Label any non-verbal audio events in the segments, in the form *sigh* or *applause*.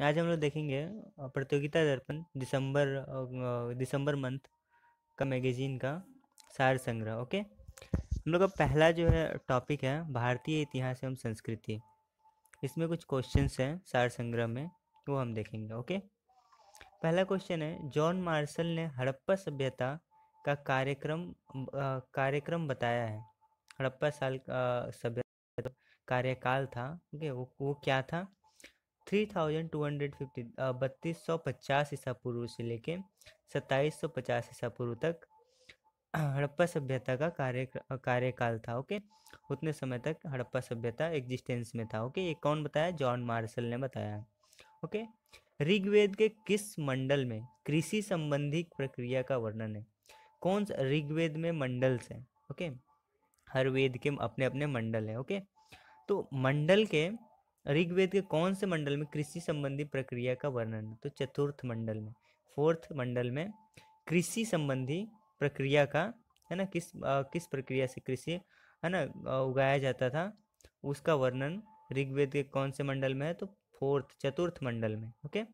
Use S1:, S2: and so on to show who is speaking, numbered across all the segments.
S1: आज हम लोग देखेंगे प्रतियोगिता दर्पण दिसंबर दिसंबर मंथ का मैगजीन का सार संग्रह ओके हम लोग का पहला जो है टॉपिक है भारतीय इतिहास एवं संस्कृति इसमें कुछ क्वेश्चंस हैं सार संग्रह में वो हम देखेंगे ओके पहला क्वेश्चन है जॉन मार्शल ने हड़प्पा सभ्यता का कार्यक्रम कार्यक्रम बताया है हड़प्पा साल सभ्यता कार्यकाल था ओके वो वो क्या था three thousand two hundred fifty बत्तीस सौ पचास ईसा पूर्व से लेके सत्ताईस सौ पचास ईसा पूर्व तक हड़प्पा सभ्यता का कार्य कार्यकाल था ओके उतने समय तक हड़प्पा सभ्यता एग्जिस्टेंस में था ओके ये कौन बताया जॉन मार्शल ने बताया ओके ऋग्वेद के किस मंडल में कृषि संबंधी प्रक्रिया का वर्णन है कौन सा ऋग्वेद में मंडल्स हैं ओके हर वेद के अपने अपने मंडल हैं ओके तो मंडल के ऋग्वेद के कौन से मंडल में कृषि संबंधी प्रक्रिया का वर्णन है तो चतुर्थ मंडल में फोर्थ मंडल में कृषि संबंधी प्रक्रिया का है ना किस आ, किस प्रक्रिया से कृषि है ना उगाया जाता था उसका वर्णन ऋग्वेद के कौन से मंडल में है तो फोर्थ चतुर्थ मंडल में ओके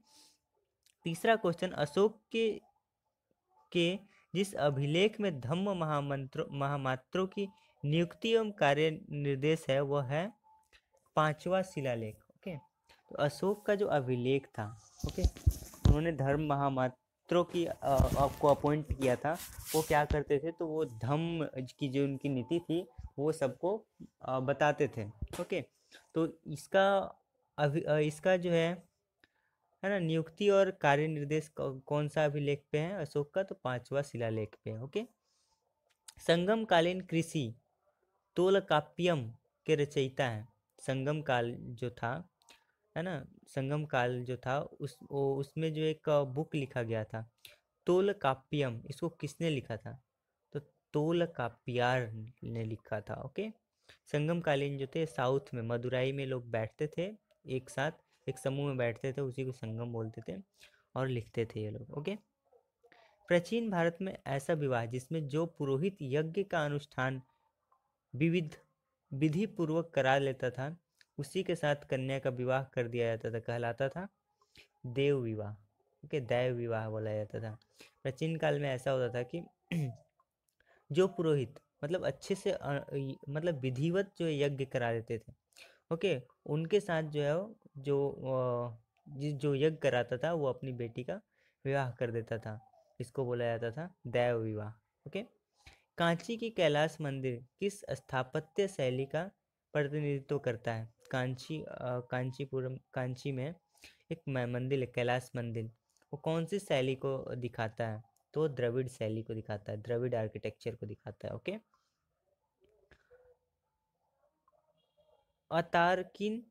S1: तीसरा क्वेश्चन अशोक के के जिस अभिलेख में धम्म महामंत्र महामात्रों की नियुक्ति एवं कार्य निर्देश है वह है पांचवा शिलालेख ओके तो अशोक का जो अभिलेख था ओके उन्होंने धर्म महामात्रों की आपको अपॉइंट किया था वो क्या करते थे तो वो धर्म की जो उनकी नीति थी वो सबको बताते थे ओके तो इसका अभी इसका जो है है ना नियुक्ति और कार्य निर्देश कौन सा अभिलेख पे है अशोक का तो पांचवा शिलालेख पे है ओके संगमकालीन कृषि तोलकाप्यम के रचयिता हैं संगम काल जो था है ना संगम काल जो था उस वो उसमें जो एक बुक लिखा गया था तोल काप्यम इसको किसने लिखा था तो तोल काप्यार ने लिखा था ओके संगम कालीन जो थे साउथ में मदुराई में लोग बैठते थे एक साथ एक समूह में बैठते थे उसी को संगम बोलते थे और लिखते थे ये लोग ओके प्राचीन भारत में ऐसा विवाह जिसमें जो पुरोहित यज्ञ का अनुष्ठान विविध विधि पूर्वक करा लेता था उसी के साथ कन्या का विवाह कर दिया जाता था कहलाता था देव विवाह ओके दैव विवाह बोला जाता था प्राचीन काल में ऐसा होता था कि *clears throat* जो पुरोहित मतलब अच्छे से मतलब विधिवत जो यज्ञ करा देते थे ओके उनके साथ जो है वो जो जो यज्ञ कराता था वो अपनी बेटी का विवाह कर देता था इसको बोला जाता था दैव विवाह ओके कांची की कैलाश मंदिर किस स्थापत्य शैली का प्रतिनिधित्व करता है कांची कांचीपुरम कांची में एक मंदिर है कैलाश मंदिर वो कौन सी शैली को दिखाता है तो द्रविड़ शैली को दिखाता है द्रविड़ आर्किटेक्चर को दिखाता है ओके अतारकिन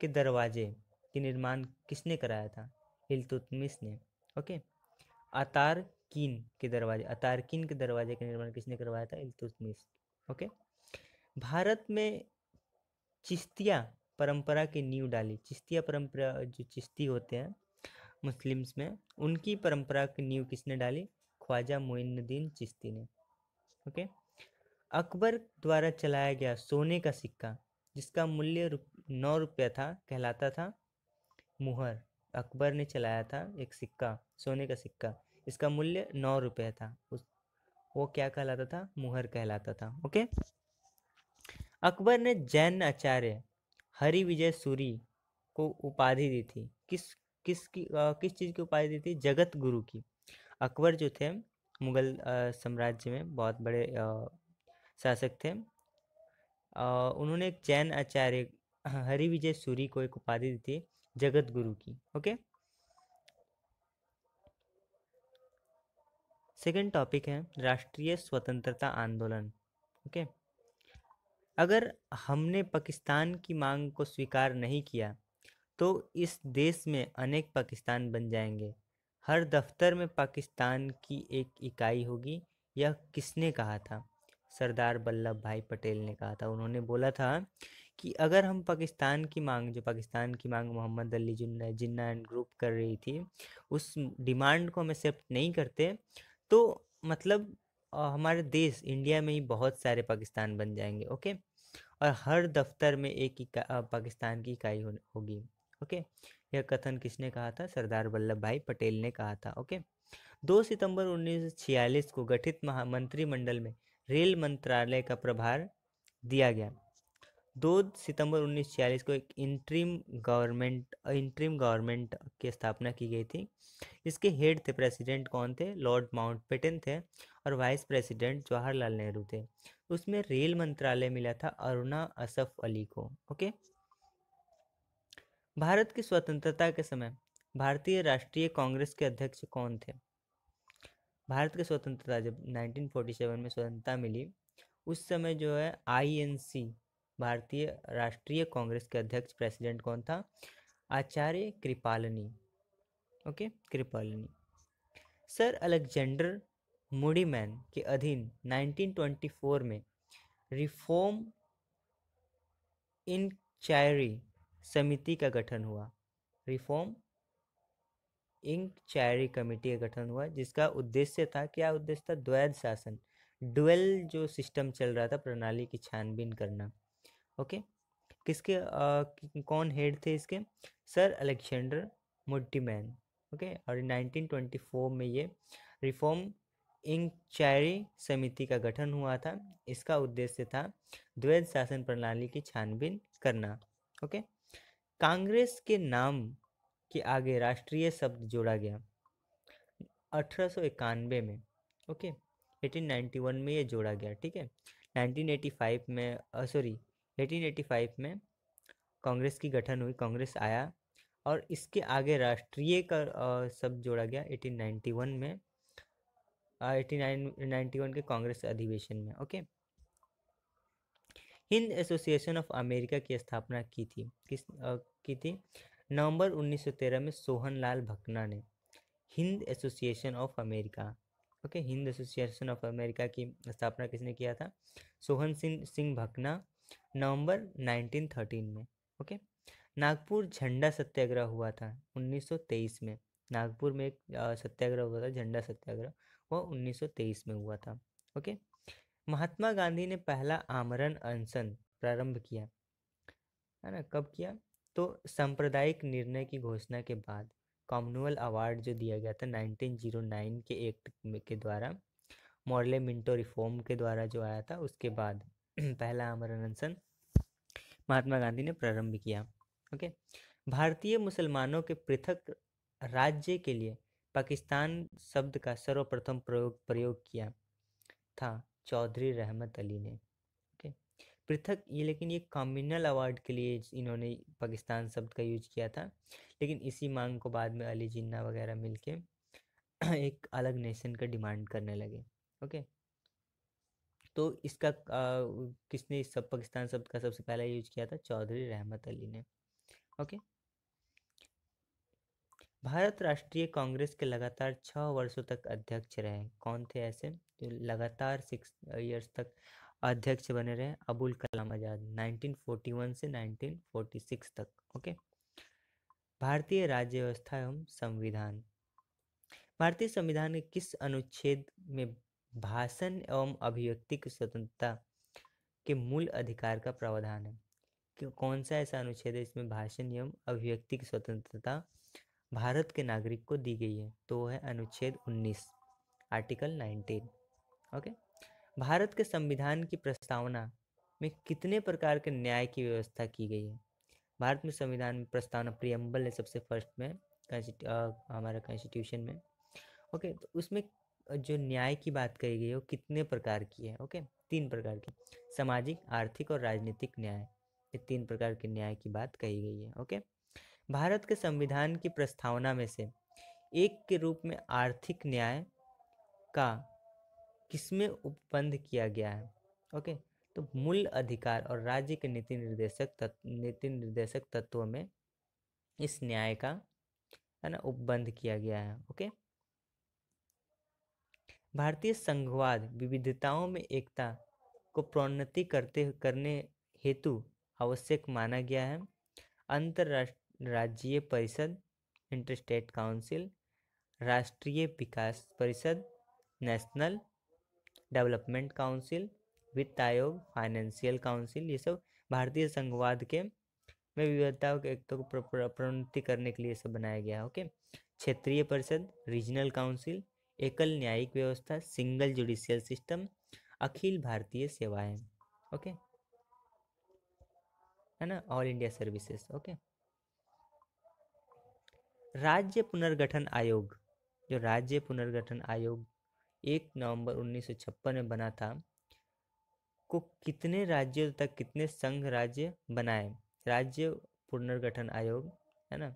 S1: के दरवाजे के निर्माण किसने कराया था हिलतुतमिस ने ओके अतार कीन के दरवाजे अतारकिन के दरवाजे का निर्माण किसने करवाया था इल्तुतमिश ओके भारत में चिश्तिया परंपरा की नींव डाली चिश्तिया परंपरा जो चिश्ती होते हैं मुस्लिम्स में उनकी परंपरा की नींव किसने डाली ख्वाजा मोइनुद्दीन चिश्ती ने ओके अकबर द्वारा चलाया गया सोने का सिक्का जिसका मूल्य रुप, नौ रुपया था कहलाता था मुहर अकबर ने चलाया था एक सिक्का सोने का सिक्का इसका मूल्य नौ रुपये था उस वो क्या कहलाता था मुहर कहलाता था ओके अकबर ने जैन आचार्य हरि विजय सूरी को उपाधि दी थी किस किस की आ, किस चीज़ की उपाधि दी थी जगत गुरु की अकबर जो थे मुगल साम्राज्य में बहुत बड़े शासक थे आ, उन्होंने एक जैन आचार्य हरि विजय सूरी को एक उपाधि दी थी जगत गुरु की ओके सेकेंड टॉपिक है राष्ट्रीय स्वतंत्रता आंदोलन ओके अगर हमने पाकिस्तान की मांग को स्वीकार नहीं किया तो इस देश में अनेक पाकिस्तान बन जाएंगे हर दफ्तर में पाकिस्तान की एक इकाई होगी यह किसने कहा था सरदार वल्लभ भाई पटेल ने कहा था उन्होंने बोला था कि अगर हम पाकिस्तान की मांग जो पाकिस्तान की मांग मोहम्मद अली जिन्ना जिन्ना एंड ग्रुप कर रही थी उस डिमांड को हम एक्सेप्ट नहीं करते तो मतलब हमारे देश इंडिया में ही बहुत सारे पाकिस्तान बन जाएंगे ओके और हर दफ्तर में एक पाकिस्तान की इकाई होगी ओके यह कथन किसने कहा था सरदार वल्लभ भाई पटेल ने कहा था ओके दो सितंबर 1946 को गठित महामंत्रिमंडल में रेल मंत्रालय का प्रभार दिया गया दो सितंबर 1946 को एक इंट्रीम गवर्नमेंट इंट्रीम गवर्नमेंट की स्थापना की गई थी इसके हेड थे प्रेसिडेंट कौन थे लॉर्ड माउंट पेटन थे और वाइस प्रेसिडेंट जवाहरलाल नेहरू थे उसमें रेल मंत्रालय मिला था अरुणा असफ अली को ओके भारत की स्वतंत्रता के समय भारतीय राष्ट्रीय कांग्रेस के अध्यक्ष कौन थे भारत की स्वतंत्रता जब 1947 में स्वतंत्रता मिली उस समय जो है आईएनसी भारतीय राष्ट्रीय कांग्रेस के अध्यक्ष प्रेसिडेंट कौन था Acharya Kripalani okay Kripalani sir Alexander Muddiman के अधीन 1924 में रिफॉर्म इंक्चायरी समिति का गठन हुआ रिफॉर्म इंक्चायरी कमेटी का गठन हुआ जिसका उद्देश्य था क्या उद्देश्य था द्वैध शासन ड्वेल जो सिस्टम चल रहा था प्रणाली की छानबीन करना ओके किसके आ, कौन हेड थे इसके सर अलेक्जेंडर मुट्टीमैन ओके और 1924 में ये रिफॉर्म इंक्चायरी समिति का गठन हुआ था इसका उद्देश्य था द्वैत शासन प्रणाली की छानबीन करना ओके कांग्रेस के नाम के आगे राष्ट्रीय शब्द जोड़ा गया अठारह में ओके 1891 में ये जोड़ा गया ठीक है 1985 में सॉरी 1885 में कांग्रेस की गठन हुई कांग्रेस आया और इसके आगे राष्ट्रीय का सब जोड़ा गया 1891 में एटीन नाइनटी के कांग्रेस अधिवेशन में okay Hind association of America की स्थापना की थी किस आ, की थी नवंबर 1913 में सोहन लाल भकना ने Hind association of America okay Hind association of America की स्थापना किसने किया था सोहन सिंह सिंह भकना नवंबर 1913 में ओके नागपुर झंडा सत्याग्रह हुआ था 1923 में नागपुर में एक सत्याग्रह हुआ था झंडा सत्याग्रह वह 1923 में हुआ था ओके महात्मा गांधी ने पहला आमरण अनशन प्रारंभ किया है ना कब किया तो सांप्रदायिक निर्णय की घोषणा के बाद कॉमनवेल अवार्ड जो दिया गया था 1909 के एक्ट के द्वारा मॉर्ले मिंटो रिफॉर्म के द्वारा जो आया था उसके बाद *clears throat* पहला अमर अनशन महात्मा गांधी ने प्रारंभ किया ओके भारतीय मुसलमानों के पृथक राज्य के लिए पाकिस्तान शब्द का सर्वप्रथम प्रयोग प्रयोग किया था चौधरी रहमत अली ने ओके पृथक ये लेकिन ये कम्युनल अवार्ड के लिए इन्होंने पाकिस्तान शब्द का यूज किया था लेकिन इसी मांग को बाद में अली जिन्ना वगैरह मिलके *clears throat* एक अलग नेशन का डिमांड करने लगे ओके तो इसका आ, किसने सब पाकिस्तान शब्द का सबसे पहला यूज किया था चौधरी रहमत अली ने ओके भारत राष्ट्रीय कांग्रेस के लगातार छः वर्षों तक अध्यक्ष रहे कौन थे ऐसे जो लगातार सिक्स इयर्स तक अध्यक्ष बने रहे अबुल कलाम आज़ाद 1941 से 1946 तक ओके भारतीय राज्य व्यवस्था एवं संविधान भारतीय संविधान के किस अनुच्छेद में भाषण एवं अभिव्यक्ति की स्वतंत्रता के मूल अधिकार का प्रावधान है कि कौन सा ऐसा अनुच्छेद है इसमें भाषण एवं अभिव्यक्ति की स्वतंत्रता भारत के नागरिक को दी गई है तो है अनुच्छेद 19 आर्टिकल 19 ओके भारत के संविधान की प्रस्तावना में कितने प्रकार के न्याय की व्यवस्था की गई है भारत में संविधान में प्रस्तावना प्रियम्बल है सबसे फर्स्ट में आ, हमारा कॉन्स्टिट्यूशन में ओके तो उसमें जो न्याय की बात कही गई है वो कितने प्रकार की है ओके तीन प्रकार की सामाजिक आर्थिक और राजनीतिक न्याय ये तीन प्रकार के न्याय की बात कही गई है ओके भारत के संविधान की प्रस्तावना में से एक के रूप में आर्थिक न्याय का किसमें उपबंध किया गया है ओके तो मूल अधिकार और राज्य के नीति निर्देशक तत्व नीति निर्देशक तत्वों में इस न्याय का है ना उपबंध किया गया है ओके भारतीय संघवाद विविधताओं में एकता को प्रोन्नति करते करने हेतु आवश्यक माना गया है अंतर्राष्ट्रीय परिषद इंटरस्टेट काउंसिल राष्ट्रीय विकास परिषद नेशनल डेवलपमेंट काउंसिल वित्त आयोग फाइनेंशियल काउंसिल ये सब भारतीय संघवाद के में विविधताओं के एकता को प्रोन्नति करने के लिए सब बनाया गया है ओके क्षेत्रीय परिषद रीजनल काउंसिल एकल न्यायिक व्यवस्था सिंगल जुडिशियल सिस्टम अखिल भारतीय सेवाएं ओके है ना ऑल इंडिया सर्विसेज ओके राज्य पुनर्गठन आयोग जो राज्य पुनर्गठन आयोग एक नवंबर 1956 में बना था को कितने राज्यों तक कितने संघ राज्य बनाए राज्य पुनर्गठन आयोग है ना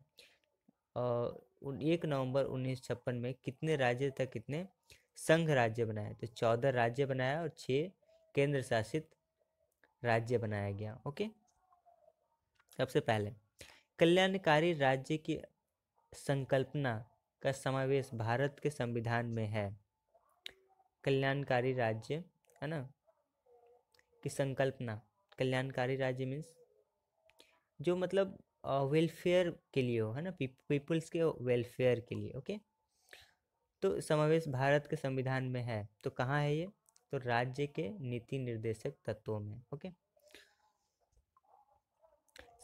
S1: और एक नवंबर उन्नीस छप्पन में कितने राज्य तथा कितने संघ राज्य बनाया तो चौदह राज्य बनाया और छः केंद्र शासित राज्य बनाया गया ओके सबसे पहले कल्याणकारी राज्य की संकल्पना का समावेश भारत के संविधान में है कल्याणकारी राज्य है ना की संकल्पना कल्याणकारी राज्य मीन्स जो मतलब वेलफेयर के लिए हो है ना पीपल्स के वेलफेयर के लिए ओके तो समावेश भारत के संविधान में है तो कहाँ है ये तो राज्य के नीति निर्देशक तत्वों में ओके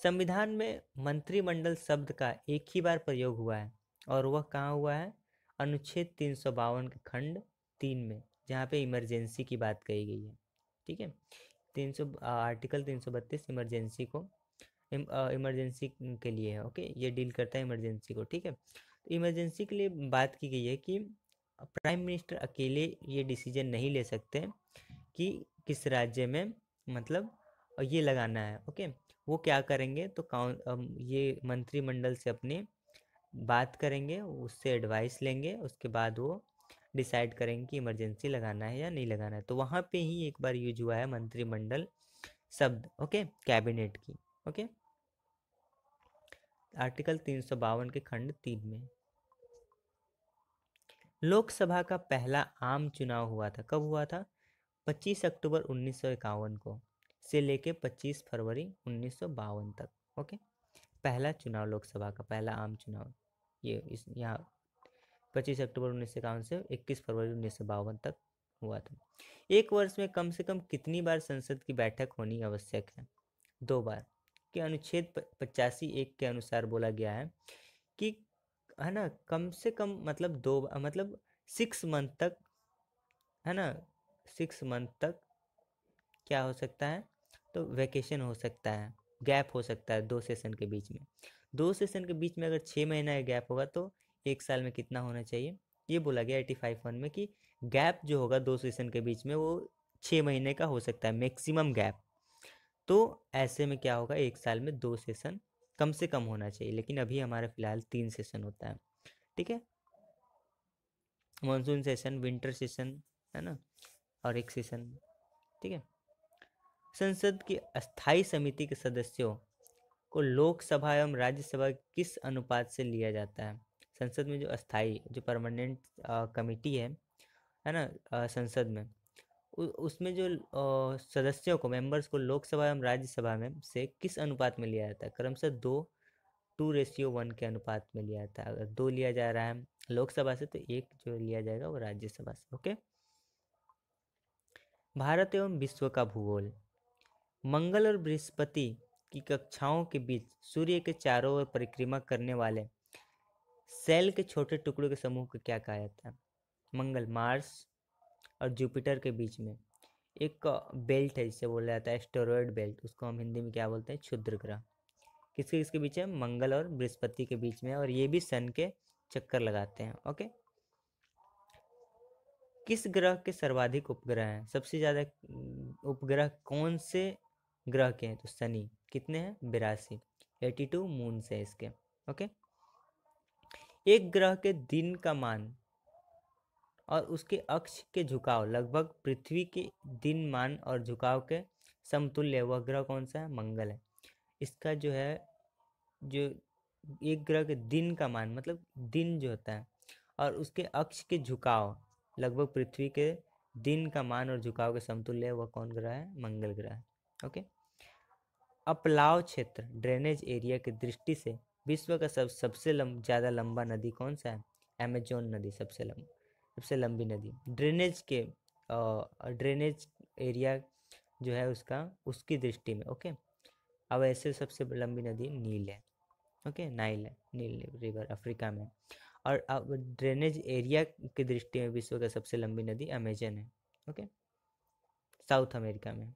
S1: संविधान में मंत्रिमंडल शब्द का एक ही बार प्रयोग हुआ है और वह कहाँ हुआ है अनुच्छेद तीन सौ बावन के खंड तीन में जहाँ पे इमरजेंसी की बात कही गई है ठीक है तीन सौ आर्टिकल तीन सौ बत्तीस इमरजेंसी को इमरजेंसी के लिए है ओके ये डील करता है इमरजेंसी को ठीक है तो इमरजेंसी के लिए बात की गई है कि प्राइम मिनिस्टर अकेले ये डिसीजन नहीं ले सकते कि किस राज्य में मतलब ये लगाना है ओके वो क्या करेंगे तो काउं ये मंत्रिमंडल से अपनी बात करेंगे उससे एडवाइस लेंगे उसके बाद वो डिसाइड करेंगे कि इमरजेंसी लगाना है या नहीं लगाना है तो वहाँ पे ही एक बार यूज हुआ है मंत्रिमंडल शब्द ओके कैबिनेट की ओके आर्टिकल तीन सौ बावन के खंड तीन में लोकसभा का पहला आम चुनाव हुआ था कब हुआ था 25 अक्टूबर उन्नीस को से लेके 25 फरवरी उन्नीस तक ओके पहला चुनाव लोकसभा का पहला आम चुनाव ये इस यहाँ पच्चीस अक्टूबर उन्नीस से इक्कीस फरवरी उन्नीस तक हुआ था एक वर्ष में कम से कम कितनी बार संसद की बैठक होनी आवश्यक है दो बार के अनुच्छेद पचासी एक के अनुसार बोला गया है कि है ना कम से कम मतलब दो मतलब सिक्स मंथ तक है ना सिक्स मंथ तक क्या हो सकता है तो वैकेशन हो सकता है गैप हो सकता है दो सेशन के बीच में दो सेशन के बीच में अगर छः महीना का गैप होगा तो एक साल में कितना होना चाहिए ये बोला गया एटी फाइव वन में कि गैप जो होगा दो सेशन के बीच में वो छः महीने का हो सकता है मैक्सिमम गैप तो ऐसे में क्या होगा एक साल में दो सेशन कम से कम होना चाहिए लेकिन अभी हमारा फिलहाल तीन सेशन होता है ठीक है मानसून सेशन विंटर सेशन है ना और एक सेशन ठीक है संसद की अस्थाई समिति के सदस्यों को लोकसभा एवं राज्यसभा किस अनुपात से लिया जाता है संसद में जो अस्थाई जो परमानेंट कमेटी है है ना आ, संसद में उसमें जो सदस्यों को मेंबर्स को लोकसभा एवं राज्यसभा में से किस अनुपात में लिया जाता है क्रमशः दो टू रेशियो वन के अनुपात में लिया जाता है अगर दो लिया जा रहा है लोकसभा से तो एक जो लिया जाएगा वो राज्यसभा से ओके भारत एवं विश्व का भूगोल मंगल और बृहस्पति की कक्षाओं के बीच सूर्य के चारों ओर परिक्रमा करने वाले सेल के छोटे टुकड़ों के समूह को क्या कहा जाता है मंगल मार्स और जुपिटर के बीच में एक बेल्ट है जिसे बोला जाता है एस्टोरॉयड बेल्ट उसको हम हिंदी में क्या बोलते हैं क्षुद्र ग्रह किसके किसके बीच है मंगल और बृहस्पति के बीच में और ये भी सन के चक्कर लगाते हैं ओके किस ग्रह के सर्वाधिक उपग्रह हैं सबसे ज़्यादा उपग्रह कौन से ग्रह के हैं तो शनि कितने हैं बिरासी एटी टू मून से इसके ओके एक ग्रह के दिन का मान और उसके अक्ष के झुकाव लगभग पृथ्वी के दिन मान और झुकाव के समतुल्य वह ग्रह कौन सा है मंगल है इसका जो है जो एक ग्रह के दिन का मान मतलब दिन जो होता है और उसके अक्ष के झुकाव लगभग पृथ्वी के दिन का मान और झुकाव के समतुल्य है वह कौन ग्रह है मंगल ग्रह है ओके अपलाव क्षेत्र ड्रेनेज एरिया की दृष्टि से विश्व का सब सबसे लंब ज़्यादा लंबा नदी कौन सा है अमेजोन नदी सबसे लंबा सबसे लंबी नदी ड्रेनेज के ड्रेनेज एरिया जो है उसका उसकी दृष्टि में ओके अब ऐसे सबसे लंबी नदी नील है ओके नाइल है नील रिवर अफ्रीका में और अब ड्रेनेज एरिया की दृष्टि में विश्व का सबसे लंबी नदी अमेजन है ओके साउथ अमेरिका में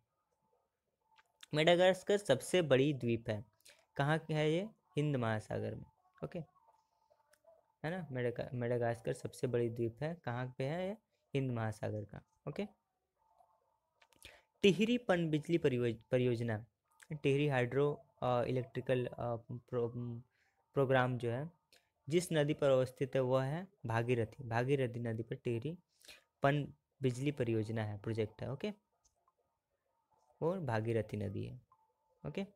S1: मेडागास्कर सबसे बड़ी द्वीप है कहाँ है ये हिंद महासागर में ओके है ना मेडा मेडागास्कर सबसे बड़ी द्वीप है कहाँ पे है हिंद महासागर का ओके टिहरी पन बिजली परियोजना Tehri hydro electrical pro, program जो है जिस नदी पर अवस्थित है वह है भागीरथी भागीरथी नदी पर टिहरी पन बिजली परियोजना है प्रोजेक्ट है ओके और भागीरथी नदी है ओके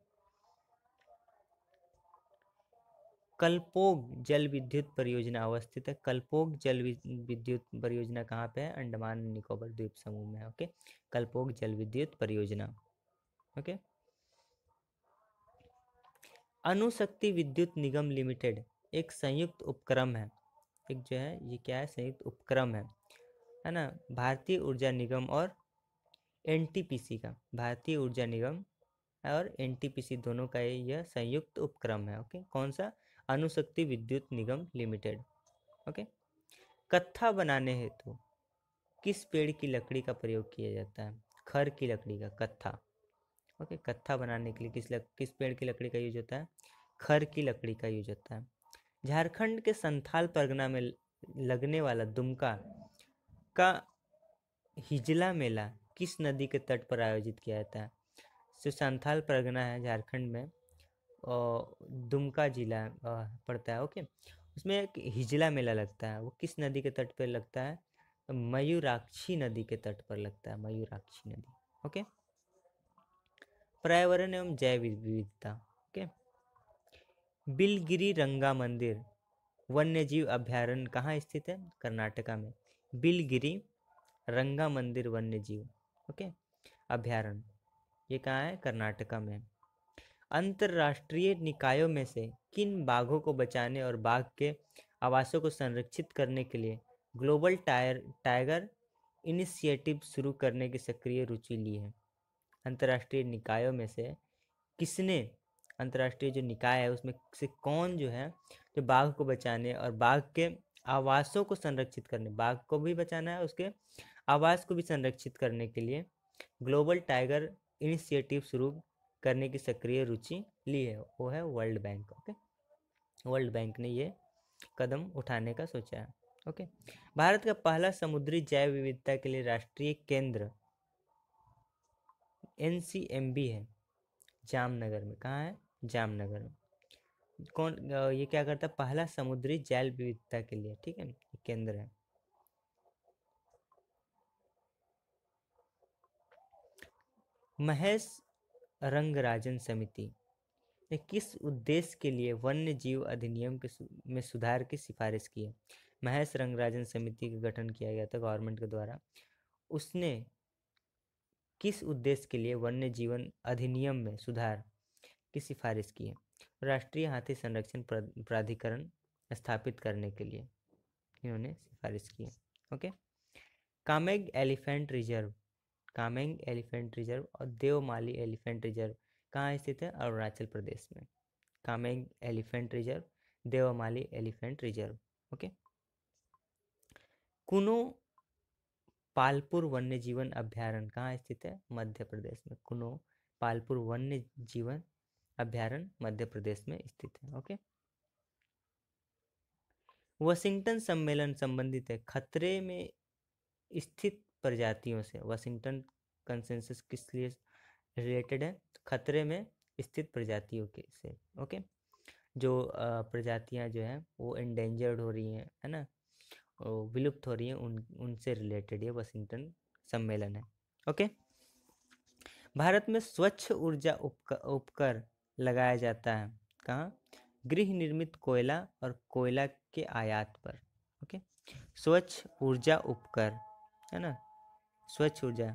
S1: कल्पोग जल विद्युत परियोजना अवस्थित है कल्पोग जल विद्युत परियोजना कहाँ पे है अंडमान निकोबर द्वीप समूह में ओके कल्पोग जल विद्युत परियोजना ओके अनुशक्ति विद्युत निगम लिमिटेड एक संयुक्त उपक्रम है एक जो है ये क्या है संयुक्त उपक्रम है है ना भारतीय ऊर्जा निगम और एनटीपीसी का भारतीय ऊर्जा निगम और एनटीपीसी दोनों का यह संयुक्त उपक्रम है ओके कौन सा अनुशक्ति विद्युत निगम लिमिटेड ओके कत्था बनाने हेतु किस पेड़ की लकड़ी का प्रयोग किया जाता है खर की लकड़ी का कत्था ओके कत्था बनाने के लिए किस लक, किस पेड़ की लकड़ी का यूज होता है खर की लकड़ी का यूज होता है झारखंड के संथाल परगना में लगने वाला दुमका का हिजला मेला किस नदी के तट पर आयोजित किया जाता है जो संथाल परगना है झारखंड में दुमका जिला पड़ता है ओके उसमें एक हिजला मेला लगता है वो किस नदी के तट पर लगता है तो मयूराक्षी नदी के तट पर लगता है मयूराक्षी नदी ओके पर्यावरण एवं जैव विविधता ओके बिलगिरी रंगा मंदिर वन्य जीव अभ्यारण्य कहाँ स्थित है कर्नाटका में बिलगिरी रंगा मंदिर वन्य जीव ओके अभ्यारण्य ये कहाँ है कर्नाटका में अंतर्राष्ट्रीय निकायों में से किन बाघों को बचाने और बाघ के आवासों को संरक्षित करने के लिए ग्लोबल टायर टाइगर इनिशिएटिव शुरू करने की सक्रिय रुचि ली है अंतर्राष्ट्रीय निकायों में से किसने अंतर्राष्ट्रीय जो निकाय है उसमें से कौन जो है जो बाघ को बचाने और बाघ के आवासों को संरक्षित करने बाघ को भी बचाना है उसके आवास को भी संरक्षित करने के लिए ग्लोबल टाइगर इनिशिएटिव शुरू करने की सक्रिय रुचि ली है वो है World Bank okay World Bank ने ये कदम उठाने का सोचा है ओके भारत का पहला समुद्री जैव विविधता के लिए राष्ट्रीय केंद्र एन है जामनगर में कहाँ है जामनगर में कौन ये क्या करता है पहला समुद्री जैव विविधता के लिए ठीक है केंद्र है महेश रंगराजन समिति ने किस उद्देश्य के लिए वन्य जीव अधिनियम के में सुधार की सिफारिश की है महेश रंगराजन समिति का गठन किया गया था गवर्नमेंट के द्वारा उसने किस उद्देश्य के लिए वन्य जीवन अधिनियम में सुधार की सिफारिश की है राष्ट्रीय हाथी संरक्षण प्राधिकरण स्थापित करने के लिए इन्होंने सिफारिश की है okay Kameng elephant reserve Kameng elephant reserve और देवमाली एलिफेंट रिजर्व कहाँ स्थित है अरुणाचल प्रदेश में Kameng elephant reserve Devmali elephant reserve okay Kuno Palpur वन्य जीवन अभ्यारण कहाँ स्थित है मध्य प्रदेश में कुनो पालपुर वन्य जीवन अभ्यारण मध्य प्रदेश में स्थित है ओके वॉशिंगटन सम्मेलन संबंधित है खतरे में स्थित प्रजातियों से वाशिंगटन कंसेंसस किस लिए रिलेटेड है खतरे में स्थित प्रजातियों के से ओके जो प्रजातियां जो हैं वो इंडेंजर्ड हो रही हैं है ना विलुप्त हो रही हैं उन उनसे रिलेटेड ये वाशिंगटन सम्मेलन है ओके भारत में स्वच्छ ऊर्जा उपकर लगाया जाता है कहाँ गृह निर्मित कोयला और कोयला के आयात पर ओके स्वच्छ ऊर्जा उपकर है ना स्वच्छ ऊर्जा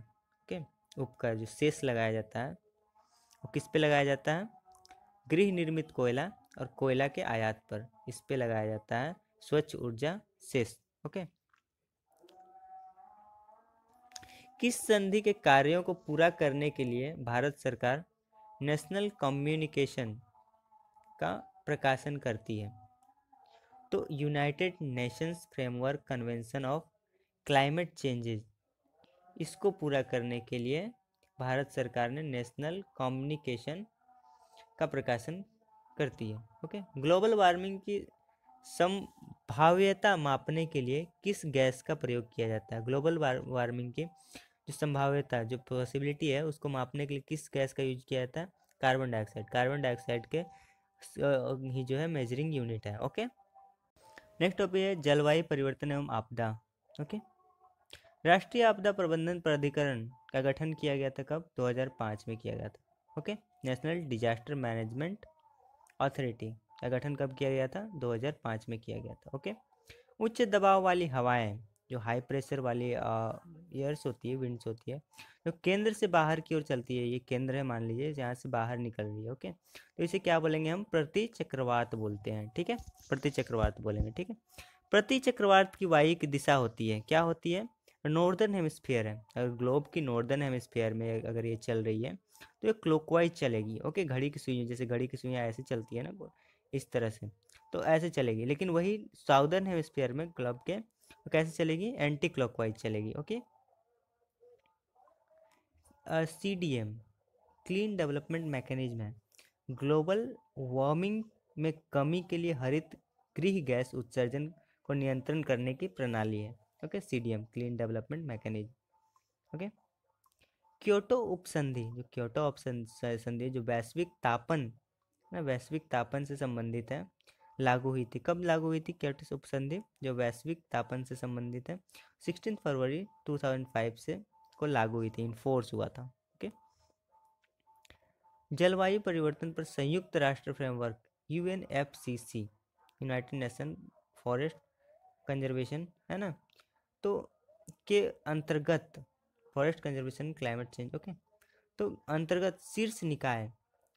S1: ओके उपकर जो शेष लगाया जाता है वो किस पे लगाया जाता है गृह निर्मित कोयला और कोयला के आयात पर इस पे लगाया जाता है स्वच्छ ऊर्जा शेष ओके किस संधि के कार्यों को पूरा करने के लिए भारत सरकार नेशनल कम्युनिकेशन का प्रकाशन करती है तो United Nations framework convention of climate changes इसको पूरा करने के लिए भारत सरकार ने नेशनल कम्युनिकेशन का प्रकाशन करती है ओके ग्लोबल वार्मिंग की संभाव्यता मापने के लिए किस गैस का प्रयोग किया जाता है ग्लोबल वार्मिंग की जो संभाव्यता जो पॉसिबिलिटी है उसको मापने के लिए किस गैस का यूज किया जाता है कार्बन डाइऑक्साइड कार्बन डाइऑक्साइड के ही जो है मेजरिंग यूनिट है ओके नेक्स्ट टॉपिक है जलवायु परिवर्तन एवं आपदा ओके राष्ट्रीय आपदा प्रबंधन प्राधिकरण का गठन किया गया था कब 2005 में किया गया था okay national disaster management authority का गठन कब किया गया था 2005 में किया गया था ओके उच्च दबाव वाली हवाएं जो हाई प्रेशर वाली एयर्स होती है विंड्स होती है जो केंद्र से बाहर की ओर चलती है ये केंद्र है मान लीजिए जहाँ से बाहर निकल रही है ओके तो इसे क्या बोलेंगे हम प्रति चक्रवात बोलते हैं ठीक है प्रति चक्रवात बोलेंगे ठीक है प्रति चक्रवात की वायु की दिशा होती है क्या होती है नॉर्दर्न हेमस्फीयर है अगर ग्लोब की नॉर्दर्न हेमस्फीयर में अगर ये चल रही है तो ये क्लॉकवाइज चलेगी ओके घड़ी की सुइयाँ जैसे घड़ी की सुइयाँ ऐसे चलती है ना इस तरह से तो ऐसे चलेगी लेकिन वही साउदर्न हेमस्फीयर में ग्लोब के तो कैसे चलेगी एंटी क्लॉकवाइज चलेगी okay C D M clean development mechanism है ग्लोबल वार्मिंग में कमी के लिए हरित गृह गैस उत्सर्जन को नियंत्रण करने की प्रणाली है okay CDM clean development mechanism okay Kyoto उपसंधि जो क्योटो उपसंधि जो वैश्विक तापन ना वैश्विक तापन से संबंधित है लागू हुई थी कब लागू हुई थी क्योटो उपसंधि जो वैश्विक तापन से संबंधित है सिक्सटीन फरवरी 2005 से को लागू हुई थी इन्फोर्स हुआ था ओके जलवायु परिवर्तन पर संयुक्त राष्ट्र framework U United Nation forest conservation है ना तो के अंतर्गत forest conservation climate change okay तो अंतर्गत शीर्ष निकाय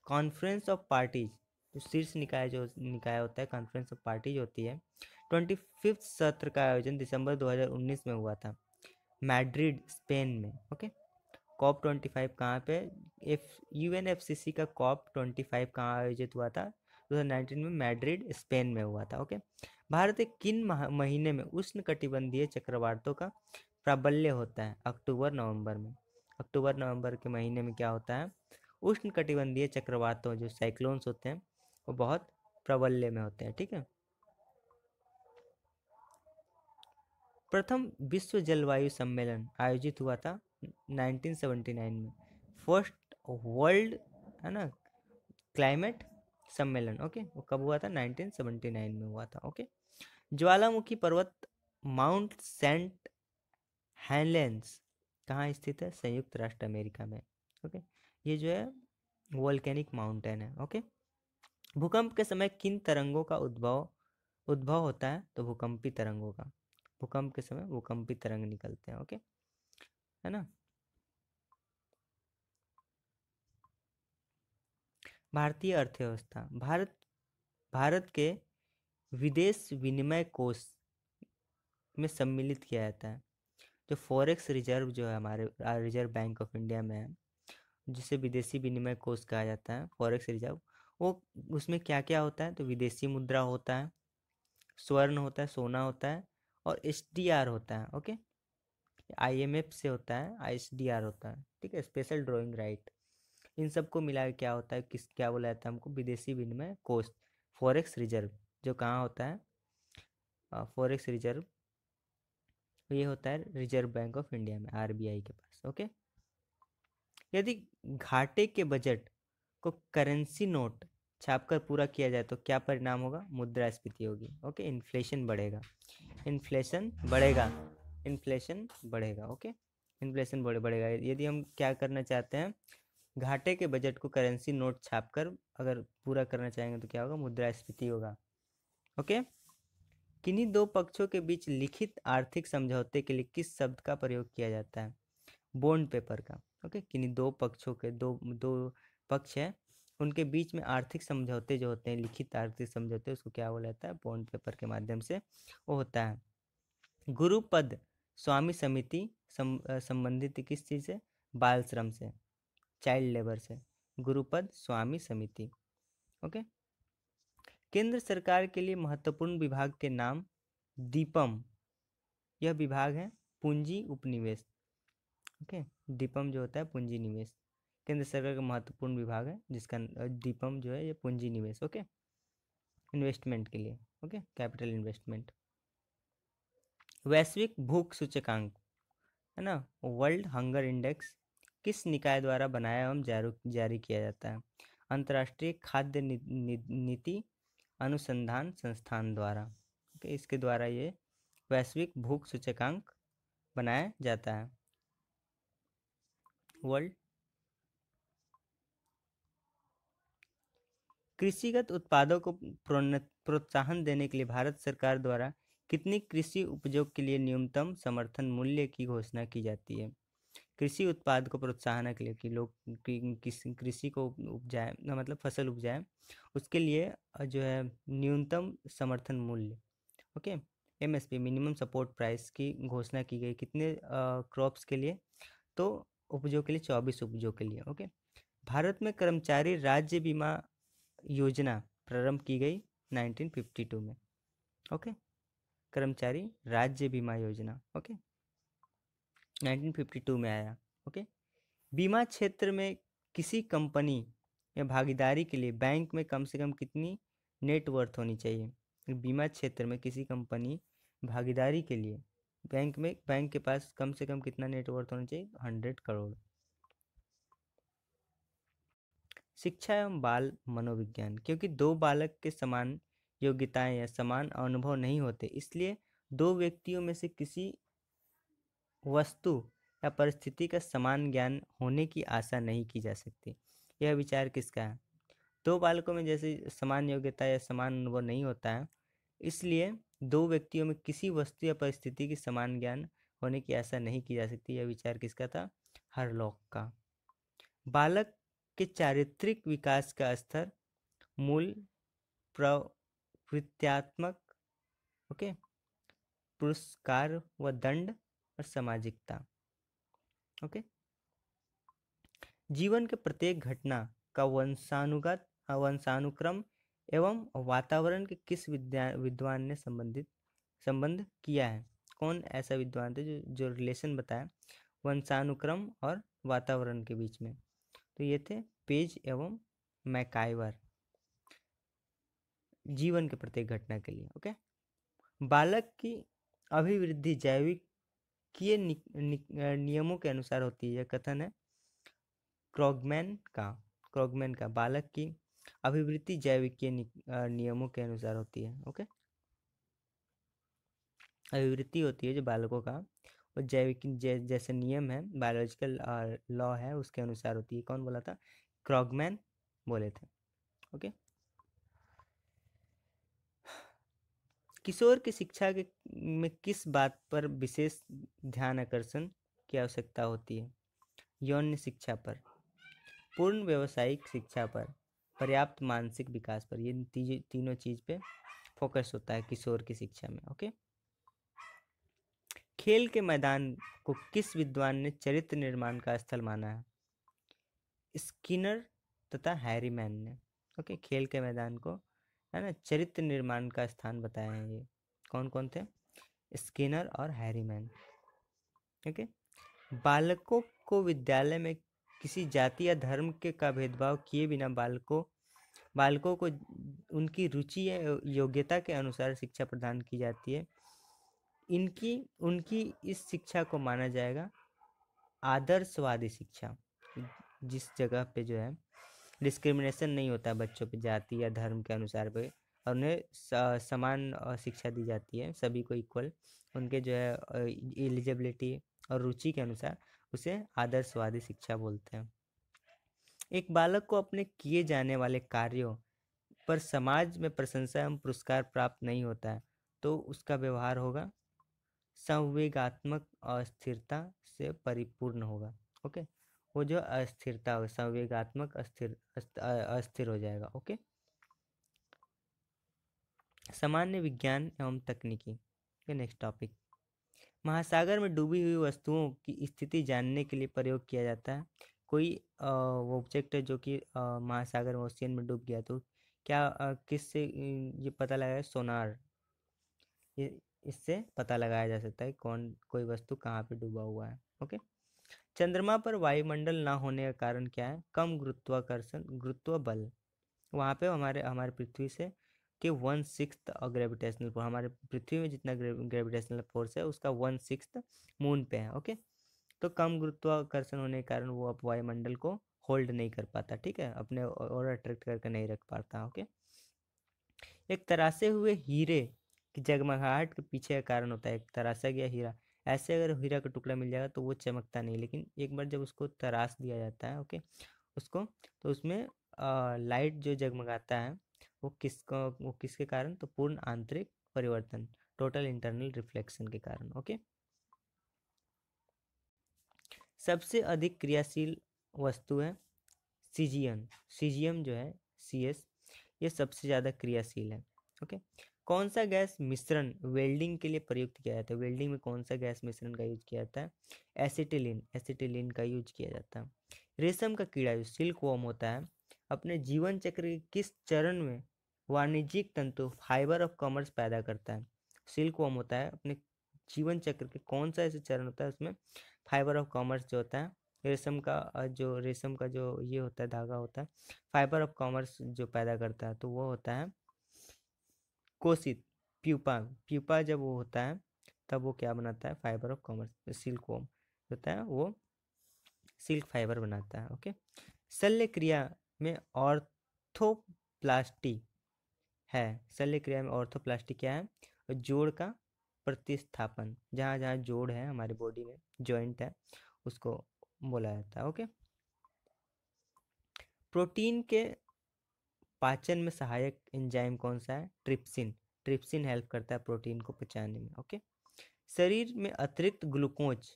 S1: कॉन्फ्रेंस ऑफ पार्टीज तो शीर्ष निकाय जो निकाय होता है कॉन्फ्रेंस ऑफ पार्टीज होती है ट्वेंटी फिफ्थ सत्र का आयोजन दिसंबर 2019 में हुआ था मैड्रिड स्पेन में ओके कॉप ट्वेंटी फाइव कहाँ पे F U N F C C का कॉप ट्वेंटी फाइव कहाँ आयोजित हुआ था 2019 में मैड्रिड स्पेन में हुआ था ओके भारत के किन महीने में उष्ण कटिबंधीय चक्रवातों का प्राबल्य होता है अक्टूबर नवंबर में अक्टूबर नवंबर के महीने में क्या होता है उष्ण कटिबंधीय चक्रवातों जो साइक्लोन्स होते हैं वो बहुत प्रबल्य में होते हैं ठीक है प्रथम विश्व जलवायु सम्मेलन आयोजित हुआ था 1979 में फर्स्ट वर्ल्ड है ना क्लाइमेट सम्मेलन ओके वो कब हुआ था 1979 में हुआ था ओके ज्वालामुखी पर्वत माउंट सेंट हैंडलैंड कहाँ स्थित है संयुक्त राष्ट्र अमेरिका में ओके ये जो है वॉल्केनिक माउंटेन है ओके भूकंप के समय किन तरंगों का उद्भव उद्भव होता है तो भूकंपी तरंगों का भूकंप के समय भूकंपी तरंग निकलते हैं ओके है ना भारतीय अर्थव्यवस्था भारत भारत के विदेश विनिमय कोष में सम्मिलित किया जाता है जो फॉरेक्स रिजर्व जो है हमारे रिजर्व बैंक ऑफ इंडिया में है जिसे विदेशी विनिमय कोष कहा जाता है फॉरेक्स रिजर्व वो उसमें क्या क्या होता है तो विदेशी मुद्रा होता है स्वर्ण होता है सोना होता है और एस होता है ओके आई से होता है आई होता है ठीक है स्पेशल ड्रॉइंग राइट इन सबको मिला क्या होता है किस क्या बोला जाता है हमको विदेशी विनिमय कोष फॉरेक्स रिजर्व जो कहाँ होता है फॉरेक्स रिजर्व ये होता है रिजर्व बैंक ऑफ इंडिया में आर के पास ओके यदि घाटे के बजट को करेंसी नोट छापकर पूरा किया जाए तो क्या परिणाम होगा स्फीति होगी ओके इन्फ्लेशन बढ़ेगा इन्फ्लेशन बढ़ेगा इन्फ्लेशन बढ़ेगा ओके इन्फ्लेशन बढ़े बढ़ेगा यदि हम क्या करना चाहते हैं घाटे के बजट को करेंसी नोट छापकर अगर पूरा करना चाहेंगे तो क्या होगा मुद्रास्फीति होगा ओके किन्हीं दो पक्षों के बीच लिखित आर्थिक समझौते के लिए किस शब्द का प्रयोग किया जाता है बॉन्ड पेपर का ओके किन्हीं दो पक्षों के दो दो पक्ष हैं उनके बीच में आर्थिक समझौते जो होते हैं लिखित आर्थिक समझौते उसको क्या बोला जाता है बॉन्ड पेपर के माध्यम से वो होता है गुरुपद स्वामी समिति संबंधित किस चीज़ से बाल श्रम से चाइल्ड लेबर से गुरुपद स्वामी समिति ओके केंद्र सरकार के लिए महत्वपूर्ण विभाग के नाम दीपम यह विभाग है पूंजी उपनिवेश ओके दीपम जो होता है पूंजी निवेश केंद्र सरकार का महत्वपूर्ण विभाग है जिसका दीपम जो है ये पूंजी निवेश ओके इन्वेस्टमेंट के लिए ओके कैपिटल इन्वेस्टमेंट वैश्विक भूख सूचकांक है ना वर्ल्ड हंगर इंडेक्स किस निकाय द्वारा बनाया एवं जारी किया जाता है अंतर्राष्ट्रीय खाद्य नीति अनुसंधान संस्थान द्वारा इसके द्वारा ये वैश्विक भूख सूचकांक बनाया जाता है वर्ल्ड कृषिगत उत्पादों को प्रोत्साहन देने के लिए भारत सरकार द्वारा कितनी कृषि उपयोग के लिए न्यूनतम समर्थन मूल्य की घोषणा की जाती है कृषि उत्पाद को प्रोत्साहन के लिए कि लोग किस कृषि को उपजाए मतलब फसल उपजाए उसके लिए जो है न्यूनतम समर्थन मूल्य okay M S P minimum support price की घोषणा की गई कितने क्रॉप्स के लिए तो उपजों के लिए चौबीस उपजों के लिए ओके भारत में कर्मचारी राज्य बीमा योजना प्रारंभ की गई 1952 में ओके कर्मचारी राज्य बीमा योजना ओके 1952 में आया ओके बीमा क्षेत्र में किसी कंपनी में भागीदारी के लिए बैंक में कम से कम कितनी नेटवर्थ होनी चाहिए बीमा क्षेत्र में किसी कंपनी भागीदारी के लिए बैंक में बैंक के पास कम से कम कितना नेटवर्थ होना चाहिए हंड्रेड करोड़ शिक्षा एवं बाल मनोविज्ञान क्योंकि दो बालक के समान योग्यताएं या समान अनुभव नहीं होते इसलिए दो व्यक्तियों में से किसी वस्तु या परिस्थिति का समान ज्ञान होने की आशा नहीं की जा सकती यह विचार किसका है दो बालकों में जैसे समान योग्यता या समान अनुभव नहीं होता है इसलिए दो व्यक्तियों में किसी वस्तु या परिस्थिति की समान ज्ञान होने की आशा नहीं की जा सकती यह विचार किसका था हर लोक का बालक के चारित्रिक विकास का स्तर मूल प्रवृत्त्यात्मक ओके पुरस्कार व दंड और सामाजिकता ओके जीवन के प्रत्येक घटना का वंशानुगत वंशानुक्रम एवं वातावरण के किस विद्या विद्वान ने संबंधित संबंध किया है कौन ऐसा विद्वान थे जो जो रिलेशन बताया वंशानुक्रम और वातावरण के बीच में तो ये थे पेज एवं मैकाइवर जीवन के प्रत्येक घटना के लिए ओके बालक की अभिवृद्धि जैविक किए नियमों के अनुसार होती है यह कथन है क्रॉगमैन का क्रॉगमैन का बालक की अभिवृत्ति जैविकीय नियमों के अनुसार होती है ओके अभिवृत्ति होती है जो बालकों का और जैविक जै, जैसे नियम है बायोलॉजिकल लॉ है उसके अनुसार होती है कौन बोला था क्रॉगमैन बोले थे ओके किशोर की शिक्षा के में किस बात पर विशेष ध्यान आकर्षण की आवश्यकता होती है यौन शिक्षा पर पूर्ण व्यवसायिक शिक्षा पर पर्याप्त मानसिक विकास पर ये तीनों चीज़ पे फोकस होता है किशोर की शिक्षा में ओके खेल के मैदान को किस विद्वान ने चरित्र निर्माण का स्थल माना है स्किनर तथा हैरीमैन ने ओके खेल के मैदान को है ना चरित्र निर्माण का स्थान बताए हैं ये कौन कौन थे स्किनर और हैरीमैन ठीक है बालकों को विद्यालय में किसी जाति या धर्म के का भेदभाव किए बिना बालकों बालकों को उनकी रुचि या योग्यता के अनुसार शिक्षा प्रदान की जाती है इनकी उनकी इस शिक्षा को माना जाएगा आदर्शवादी शिक्षा जिस जगह पे जो है डिस्क्रिमिनेशन नहीं होता है बच्चों पर जाति या धर्म के अनुसार पे और उन्हें समान शिक्षा दी जाती है सभी को इक्वल उनके जो है एलिजिबिलिटी और रुचि के अनुसार उसे आदर्शवादी शिक्षा बोलते हैं एक बालक को अपने किए जाने वाले कार्यों पर समाज में प्रशंसा एवं पुरस्कार प्राप्त नहीं होता है तो उसका व्यवहार होगा संवेगात्मक अस्थिरता से परिपूर्ण होगा ओके वो जो अस्थिरता होगी संवेगात्मक अस्थिर अस्थिर हो जाएगा ओके सामान्य विज्ञान एवं तकनीकी ये नेक्स्ट टॉपिक महासागर में डूबी हुई वस्तुओं की स्थिति जानने के लिए प्रयोग किया जाता है कोई ऑब्जेक्ट है जो कि महासागर ओशियन में डूब गया तो क्या किससे ये पता लगाया सोनार ये इससे पता लगाया जा सकता है कौन कोई वस्तु कहाँ पे डूबा हुआ है ओके चंद्रमा पर वायुमंडल ना होने का कारण क्या है कम गुरुत्वाकर्षण गुरुत्व बल वहाँ पे हमारे हमारे पृथ्वी से के वन सिक्स ग्रेविटेशनल फोर्स हमारे पृथ्वी में जितना ग्रेविटेशनल फोर्स है उसका वन सिक्स मून पे है ओके तो कम गुरुत्वाकर्षण होने के कारण वो अब वायुमंडल को होल्ड नहीं कर पाता ठीक है अपने और अट्रैक्ट करके नहीं रख पाता ओके एक तरासे हुए हीरे की जगमगाहट के पीछे का कारण होता है एक तरासा गया हीरा ऐसे अगर हीरा का टुकड़ा मिल जाएगा तो वो चमकता नहीं लेकिन एक बार जब उसको तराश दिया जाता है ओके उसको तो उसमें आ, लाइट जो जगमगाता है वो किसको वो किसके कारण तो पूर्ण आंतरिक परिवर्तन टोटल इंटरनल रिफ्लेक्शन के कारण ओके सबसे अधिक क्रियाशील वस्तु है सीजियम सीजियम जो है सी एस ये सबसे ज़्यादा क्रियाशील है ओके कौन सा गैस मिश्रण वेल्डिंग के लिए प्रयुक्त किया जाता है वेल्डिंग में कौन सा गैस मिश्रण का यूज किया जाता है एसिटिलिन एसिटिलिन का यूज किया जाता है रेशम का कीड़ा जो सिल्क वॉम होता है अपने जीवन चक्र के किस चरण में वाणिज्यिक तंतु फाइबर ऑफ कॉमर्स पैदा करता है सिल्क वॉम होता है अपने जीवन चक्र के कौन सा ऐसे चरण होता है उसमें फाइबर ऑफ कॉमर्स जो होता है रेशम का जो रेशम का जो ये होता है धागा होता है फाइबर ऑफ कॉमर्स जो पैदा करता है तो वो होता है कोशित प्यूपा प्यूपा जब वो होता है तब वो क्या बनाता है fibre of commerce silk worm होता है वो सिल्क फाइबर बनाता है ओके शल्य क्रिया में ऑर्थोप्लास्टी है शल्य क्रिया में ऑर्थोप्लास्टी क्या है जोड़ का प्रतिस्थापन जहाँ जहाँ जोड़ है हमारे बॉडी में जॉइंट है उसको बोला जाता है ओके प्रोटीन के पाचन में सहायक एंजाइम कौन सा है ट्रिप्सिन ट्रिप्सिन हेल्प करता है प्रोटीन को पचाने में ओके शरीर में अतिरिक्त ग्लूकोज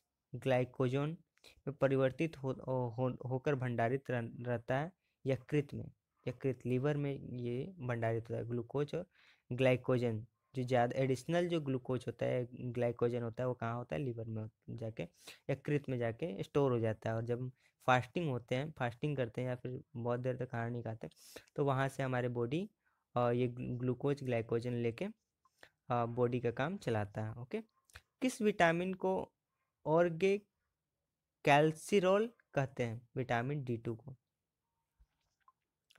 S1: ग्लाइकोजोन में परिवर्तित हो, हो, होकर भंडारित रहता है यकृत में यकृत लीवर में ये भंडारित होता है ग्लूकोज और ग्लाइकोजन जो ज़्यादा एडिशनल जो ग्लूकोज होता है ग्लाइकोजन होता है वो कहाँ होता है लीवर में जाके यकृत में जाके स्टोर हो जाता है और जब फास्टिंग होते हैं फास्टिंग करते हैं या फिर बहुत देर तक खाना नहीं खाते तो वहाँ से हमारे बॉडी ये ग्लूकोज ग्लाइकोजन लेके बॉडी का काम चलाता है ओके किस विटामिन को ऑर्गे कैल्सिरोल कहते हैं विटामिन डी टू को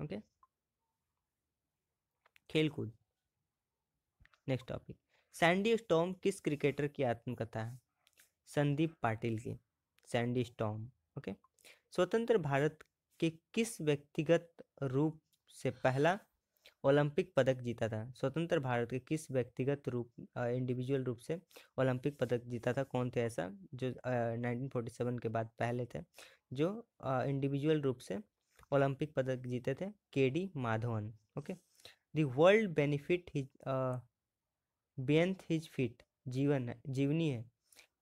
S1: ओके खेलकूद नेक्स्ट टॉपिक सैंडी स्टॉम किस क्रिकेटर की आत्मकथा है संदीप पाटिल की सैंडी स्टॉम ओके स्वतंत्र भारत के किस व्यक्तिगत रूप से पहला ओलंपिक पदक जीता था स्वतंत्र भारत के किस व्यक्तिगत रूप इंडिविजुअल रूप से ओलंपिक पदक जीता था कौन थे ऐसा जो नाइनटीन फोर्टी सेवन के बाद पहले थे जो इंडिविजुअल रूप से ओलंपिक पदक जीते थे K D Madhavan okay the world benefit his beneath his feet जीवन है जीवनी है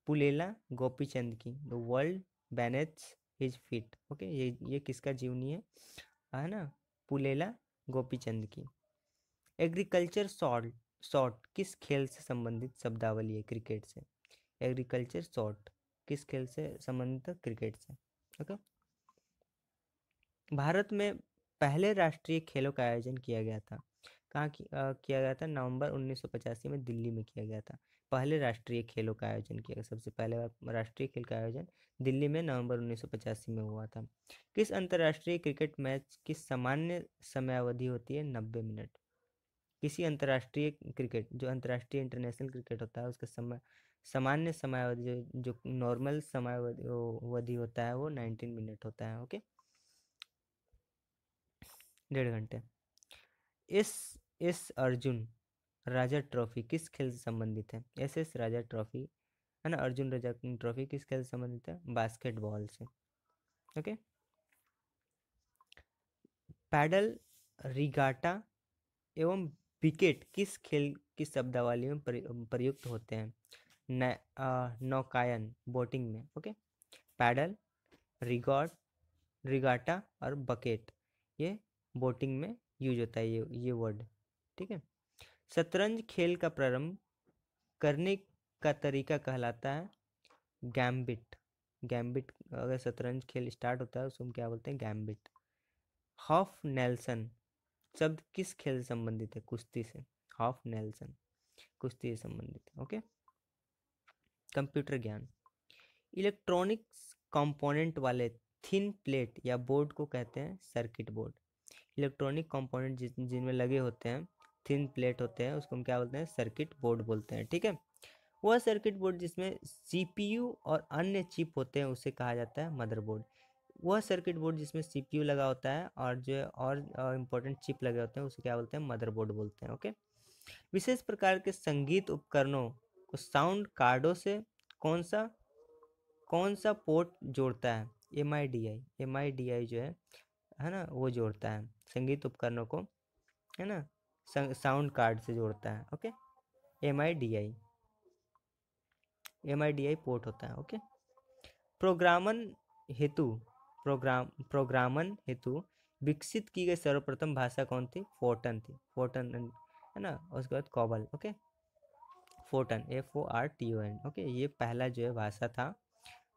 S1: पुलेला गोपीचंद की the world beneath his feet okay ये ये किसका जीवनी है है ना पुलेला गोपीचंद की एग्रीकल्चर शॉर्ट शॉर्ट किस खेल से संबंधित शब्दावली है क्रिकेट से एग्रीकल्चर शॉर्ट किस खेल से संबंधित क्रिकेट से ओके भारत में पहले राष्ट्रीय खेलों का आयोजन किया गया था कहाँ किया गया था नवंबर उन्नीस में दिल्ली में किया गया था पहले राष्ट्रीय खेलों का आयोजन किया सबसे पहले राष्ट्रीय खेल का आयोजन दिल्ली में नवंबर उन्नीस में हुआ था किस अंतर्राष्ट्रीय क्रिकेट मैच की सामान्य समयावधि होती है नब्बे मिनट किसी अंतर्राष्ट्रीय क्रिकेट जो अंतर्राष्ट्रीय इंटरनेशनल क्रिकेट होता है उसका समय सामान्य समयावधि जो, जो नॉर्मल समयावधि होता है वो नाइनटीन मिनट होता है ओके डेढ़ घंटे S S Arjun Raja trophy किस खेल से संबंधित है एस एस राजा ट्रॉफी है ना अर्जुन राजा ट्रॉफी किस खेल से संबंधित है बास्केटबॉल से ओके पैडल रिगाटा एवं विकेट किस खेल की शब्दावली में प्रयुक्त होते हैं नौकायन बोटिंग में ओके पैडल रिगॉट रिगाटा और बकेट ये बोटिंग में यूज होता है ये ये वर्ड ठीक है शतरंज खेल का प्रारंभ करने का तरीका कहलाता है गैम्बिट गैम्बिट अगर शतरंज खेल स्टार्ट होता है उसको हम क्या बोलते हैं गैम्बिट हॉफ नेल्सन शब्द किस खेल से संबंधित है कुश्ती से हॉफ नेल्सन कुश्ती से संबंधित है ओके कंप्यूटर ज्ञान इलेक्ट्रॉनिक्स कंपोनेंट वाले थिन प्लेट या बोर्ड को कहते हैं सर्किट बोर्ड इलेक्ट्रॉनिक कंपोनेंट जिन जिनमें लगे होते हैं थिन प्लेट होते हैं उसको हम क्या बोलते हैं सर्किट बोर्ड बोलते हैं ठीक है वह सर्किट बोर्ड जिसमें सीपीयू और अन्य चिप होते हैं उसे कहा जाता है मदरबोर्ड वह सर्किट बोर्ड जिसमें सीपीयू लगा होता है और जो और इम्पोर्टेंट चिप लगे होते हैं उसे क्या बोलते हैं मदरबोर्ड बोलते हैं ओके विशेष प्रकार के संगीत उपकरणों को साउंड कार्डों से कौन सा कौन सा पोर्ट जोड़ता है M I D I M I D I जो है है ना वो जोड़ता है संगीत उपकरणों को है ना साउंड कार्ड से जोड़ता है okay M I D I M I D I port होता है ओके प्रोग्रामन हेतु प्रोग्राम प्रोग्रामन हेतु विकसित की गई सर्वप्रथम भाषा कौन थी फोटन थी फोटन है ना उसके बाद COBOL okay Fortran F O R T O N okay ये पहला जो है भाषा था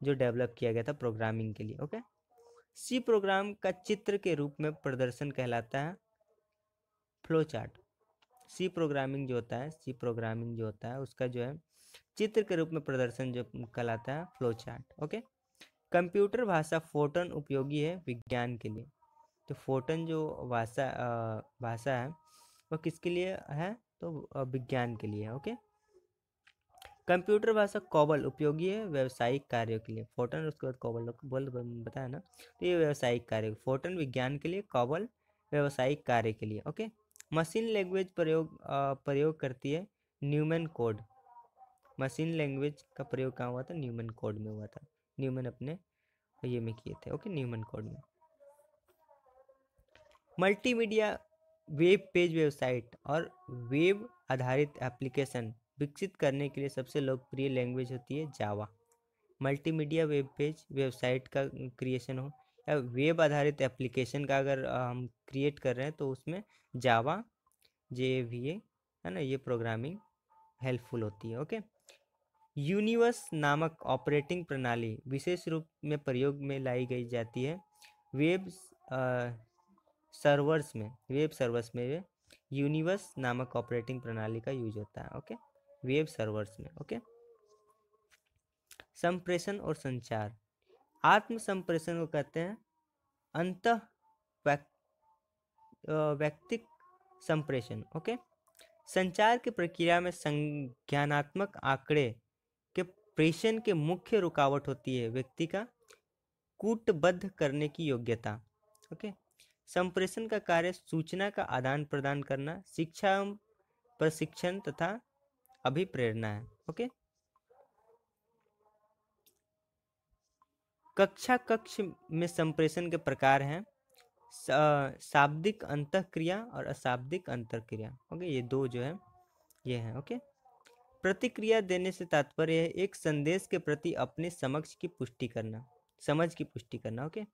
S1: जो डेवलप किया गया था प्रोग्रामिंग के लिए ओके सी प्रोग्राम का चित्र के रूप में प्रदर्शन कहलाता है फ्लो चार्ट सी प्रोग्रामिंग जो होता है सी प्रोग्रामिंग जो होता है उसका जो है चित्र के रूप में प्रदर्शन जो कहलाता है फ्लो चार्ट ओके कंप्यूटर भाषा फोटन उपयोगी है विज्ञान के लिए तो फोटन जो भाषा भाषा है वो किसके लिए है तो विज्ञान के लिए ओके कंप्यूटर भाषा कॉबल उपयोगी है व्यावसायिक कार्यों के लिए फोटन उसके बाद कॉबल बोल बताया ना तो ये व्यावसायिक कार्य फोटन विज्ञान के लिए कॉबल व्यावसायिक कार्य के लिए ओके मशीन लैंग्वेज प्रयोग प्रयोग करती है न्यूमन कोड मशीन लैंग्वेज का प्रयोग कहाँ हुआ था न्यूमन कोड में हुआ था न्यूमन अपने ये में किए थे ओके न्यूमन कोड में मल्टीमीडिया वेब पेज वेबसाइट और वेब आधारित एप्लीकेशन विकसित करने के लिए सबसे लोकप्रिय लैंग्वेज होती है Java multimedia web page website का क्रिएशन हो या वेब आधारित एप्लीकेशन का अगर हम क्रिएट कर रहे हैं तो उसमें जावा जे वी ए है ना ये प्रोग्रामिंग हेल्पफुल होती है ओके यूनिवर्स नामक ऑपरेटिंग प्रणाली विशेष रूप में प्रयोग में लाई गई जाती है वेब सर्वर्स में वेब सर्वर्स में यूनिवर्स नामक ऑपरेटिंग प्रणाली का यूज होता है ओके वेब सर्वर्स में ओके संप्रेषण और संचार आत्मसंप्रेषण को कहते हैं अंत व्यक्तिक संप्रेषण ओके संचार की प्रक्रिया में संज्ञानात्मक आंकड़े के प्रेषण के मुख्य रुकावट होती है व्यक्ति का कूटबद्ध करने की योग्यता ओके संप्रेषण का कार्य सूचना का आदान प्रदान करना शिक्षा प्रशिक्षण तथा अभिप्रेरणा है ओके कक्षा कक्ष में संप्रेषण के प्रकार हैं शाब्दिक अंत क्रिया और अशाब्दिक अंत क्रिया ओके ये दो जो है ये है ओके प्रतिक्रिया देने से तात्पर्य है एक संदेश के प्रति अपने समक्ष की पुष्टि करना समझ की पुष्टि करना ओके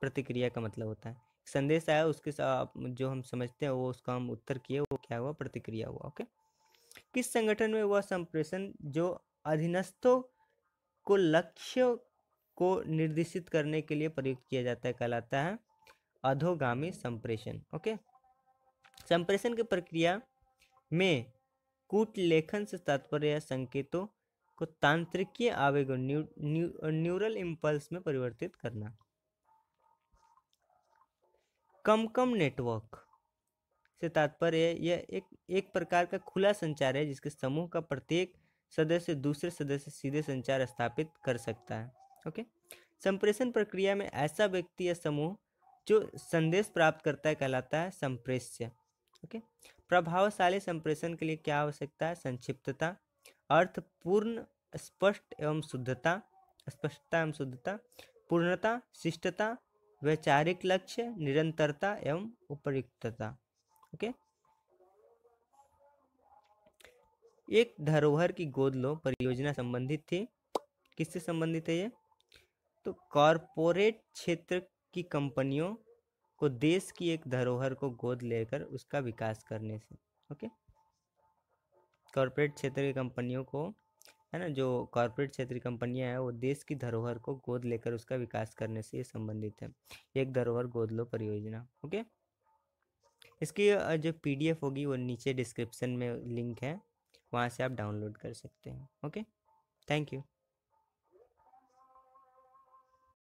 S1: प्रतिक्रिया का मतलब होता है संदेश आया उसके साथ जो हम समझते हैं वो उसका हम उत्तर किए वो क्या हुआ प्रतिक्रिया हुआ ओके किस संगठन में हुआ संप्रेषण जो अधीनस्थों को लक्ष्य को निर्देशित करने के लिए प्रयोग किया जाता है कहलाता है अधोगामी संप्रेषण ओके संप्रेषण की प्रक्रिया में कूट लेखन से तात्पर्य संकेतों को तांत्रिकीय आवेगों न्यू, न्यू, न्यूरल इम्पल्स में परिवर्तित करना कम कम नेटवर्क से तात्पर्य यह एक एक प्रकार का खुला संचार है जिसके समूह का प्रत्येक सदस्य दूसरे सदस्य सीधे संचार स्थापित कर सकता है ओके संप्रेषण प्रक्रिया में ऐसा व्यक्ति या समूह जो संदेश प्राप्त करता है कहलाता है संप्रेष्य ओके प्रभावशाली संप्रेषण के लिए क्या आवश्यकता है संक्षिप्तता अर्थपूर्ण स्पष्ट एवं शुद्धता स्पष्टता एवं शुद्धता पूर्णता शिष्टता वैचारिक लक्ष्य निरंतरता एवं उपयुक्तता ओके एक धरोहर की गोद लो परियोजना संबंधित थी किससे संबंधित है ये तो कॉरपोरेट क्षेत्र की कंपनियों को देश की एक धरोहर को गोद लेकर उसका विकास करने से ओके कॉरपोरेट क्षेत्र की कंपनियों को है ना जो कॉरपोरेट क्षेत्र की कंपनियां हैं वो देश की धरोहर को गोद लेकर उसका विकास करने से संबंधित है एक धरोहर गोद लो परियोजना ओके इसकी जो पीडीएफ होगी वो नीचे डिस्क्रिप्शन में लिंक है वहाँ से आप डाउनलोड कर सकते हैं ओके थैंक यू